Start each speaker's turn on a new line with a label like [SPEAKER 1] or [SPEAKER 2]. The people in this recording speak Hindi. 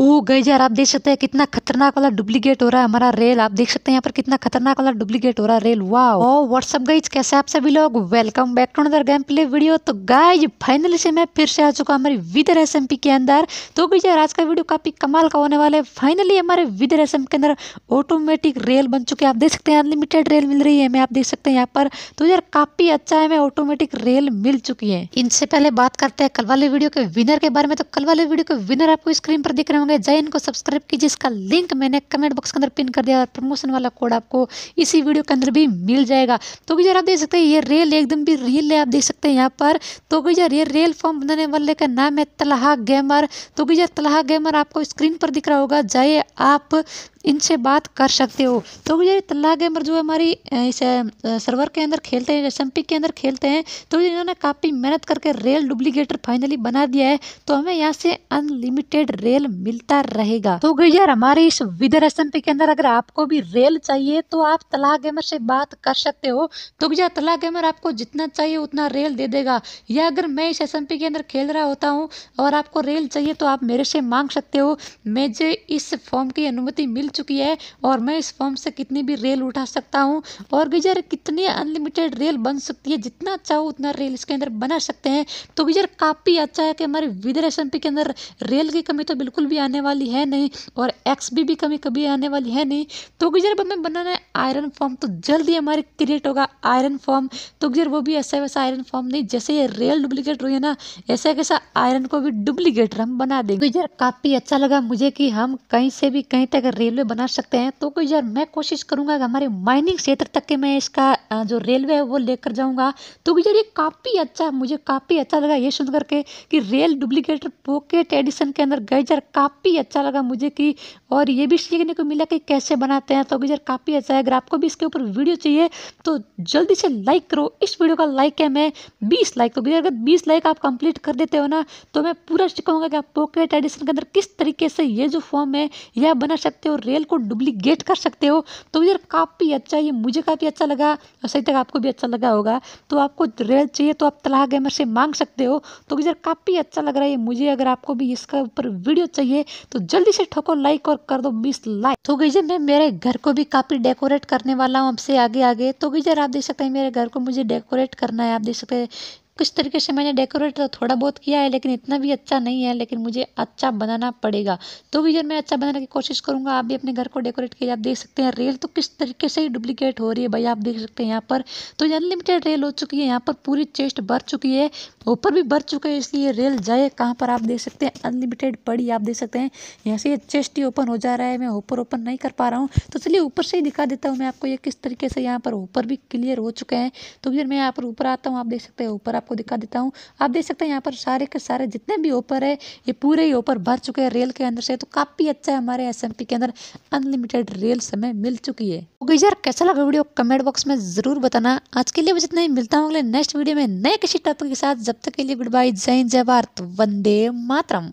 [SPEAKER 1] ओ गई यार आप देख सकते हैं कितना खतरनाक वाला डुप्लीकेट हो रहा है हमारा रेल आप देख सकते हैं यहाँ पर कितना खतरनाक वाला डुप्लीकेट हो रहा है रेल वाह ओ व्हाट्सअप गाइज कैसे आप सभी लोग welcome back to another game play video तो गाइज फाइनली से मैं फिर से आ चुका हमारी विदर एस के अंदर तो गई यार आज का वीडियो काफी कमाल का होने वाला है फाइनली हमारे विदर एस के अंदर ऑटोमेटिक रेल बन चुके हैं आप देख सकते हैं अनलिमिटेड रेल मिल रही है हमें आप देख सकते हैं यहाँ पर तो यार काफी अच्छा है हमें ऑटोमेटिक रेल मिल चुकी है इनसे पहले बात करते हैं कल वाले वीडियो के विनर के बारे में तो कल वाले वीडियो के विनर आपको स्क्रीन पर दिख रहे होंगे जैन को सब्सक्राइब कीजिए इसका लिंक मैंने कमेंट बॉक्स के अंदर पिन कर दिया और प्रमोशन वाला कोड आपको इसी वीडियो के अंदर भी मिल जाएगा तो गुजर आप देख सकते हैं ये रेल एकदम भी रियल है आप देख सकते हैं यहाँ पर तो गुजर ये रेल फॉर्म बनाने वाले का नाम है तलहा गेमर तो गुजर तलहा गेमर आपको स्क्रीन पर दिख रहा होगा जाए आप इनसे बात कर सकते हो तो ये तल्ला गेमर जो हमारी इस सर्वर के अंदर खेलते हैं एस के अंदर खेलते हैं तो इन्होंने काफ़ी मेहनत करके रेल डुप्लीकेटर फाइनली बना दिया है तो हमें यहाँ से अनलिमिटेड रेल मिलता रहेगा तो यार हमारे इस विदर एस के अंदर अगर आपको भी रेल चाहिए तो आप तला गेमर से बात कर सकते हो तो यार तला गेमर आपको जितना चाहिए उतना रेल दे देगा या अगर मैं इस एस के अंदर खेल रहा होता हूँ और आपको रेल चाहिए तो आप मेरे से मांग सकते हो मुझे इस फॉर्म की अनुमति मिल मिल चुकी है और मैं इस फॉर्म से कितनी भी रेल उठा सकता हूँ और गीजर कितनी अनलिमिटेड रेल बन सकती है जितना चाहो अच्छा उतना रेल इसके अंदर बना सकते हैं तो गीजर काफ़ी अच्छा है कि हमारे विदर एस के अंदर रेल की कमी तो बिल्कुल भी आने वाली है नहीं और एक्स बी भी कमी कभी आने वाली है नहीं तो गीजर हमें बनाना है आयरन फॉर्म तो जल्दी हमारे क्रिएट होगा आयरन फॉर्म तो गिर वो भी ऐसा वैसा आयरन फॉर्म नहीं जैसे ये रियल डुप्लीकेट हुई है ना ऐसा कैसा आयरन को भी डुप्लीकेट हम बना देंगे तो यार काफ़ी अच्छा लगा मुझे कि हम कहीं से भी कहीं तक रेलवे बना सकते हैं तो कोई यार मैं कोशिश करूंगा हमारे माइनिंग क्षेत्र तक के मैं इसका जो रेलवे है वो लेकर जाऊंगा तो यार ये काफ़ी अच्छा मुझे काफ़ी अच्छा लगा ये सुन करके कि रेल डुप्लीकेटर पॉकेट एडिशन के अंदर गई काफ़ी अच्छा लगा मुझे कि और ये भी सीखने को मिला कि कैसे बनाते हैं तो यार काफ़ी अच्छा है अगर आपको भी इसके ऊपर वीडियो चाहिए तो जल्दी से लाइक करो इस वीडियो का लाइक है मैं बीस लाइक तो अगर बीस लाइक आप कंप्लीट कर देते हो ना तो मैं पूरा कहूँगा कि आप पॉकेट एडिशन के अंदर किस तरीके से ये जो फॉर्म है यह बना सकते हो रेल को डुप्लीकेट कर सकते हो तो यार काफ़ी अच्छा ये मुझे काफ़ी अच्छा लगा और सही तक आपको भी अच्छा लगा होगा तो आपको रेल चाहिए तो आप तलाह गैमर से मांग सकते हो तो यार काफ़ी अच्छा लग रहा है मुझे अगर आपको भी इसके ऊपर वीडियो चाहिए तो जल्दी से ठोको लाइक और कर दो बीस लाइक तो गई मैं मेरे घर को भी काफ़ी डेकोरेट डेकोरेट करने वाला हूँ अब से आगे आगे तो भी जरा आप देख सकते हैं मेरे घर को मुझे डेकोरेट करना है आप देख सकते हैं कुछ तरीके से मैंने डेकोरेट तो थोड़ा बहुत किया है लेकिन इतना भी अच्छा नहीं है लेकिन मुझे अच्छा बनाना पड़ेगा तो भी जब मैं अच्छा बनाने की कोशिश करूँगा आप भी अपने घर को डेकोरेट किया आप देख सकते हैं रेल तो किस तरीके से ही डुप्लीकेट हो रही है भाई आप देख सकते हैं यहाँ पर तो ये अनलिमिटेड रेल हो चुकी है यहाँ पर पूरी चेस्ट भर चुकी है ऊपर भी भर चुका है इसलिए रेल जाए कहाँ पर आप देख सकते हैं अनलिमिटेड पड़ी आप देख सकते हैं यहाँ से ये चेस्ट ही ओपन हो जा रहा है मैं ऊपर ओपन नहीं कर पा रहा हूँ तो चलिए ऊपर से ही दिखा देता हूँ मैं आपको ये किस तरीके से यहाँ पर ऊपर भी क्लियर हो चुके हैं तो फिर मैं यहाँ पर ऊपर आता हूँ आप देख सकते हैं ऊपर आप आपको दिखा देता हूँ आप देख सकते हैं यहाँ पर सारे के सारे जितने भी ऑफर है ये पूरे ही ऑफर भर चुके हैं रेल के अंदर से तो काफ़ी अच्छा है हमारे एस के अंदर अनलिमिटेड रेल समय मिल चुकी है तो यार कैसा लगा वीडियो कमेंट बॉक्स में ज़रूर बताना आज के लिए मुझे इतना ही मिलता हूँ अगले नेक्स्ट वीडियो में नए किसी टॉपिक के साथ जब तक के लिए गुड बाय जय जय भारत वंदे मातरम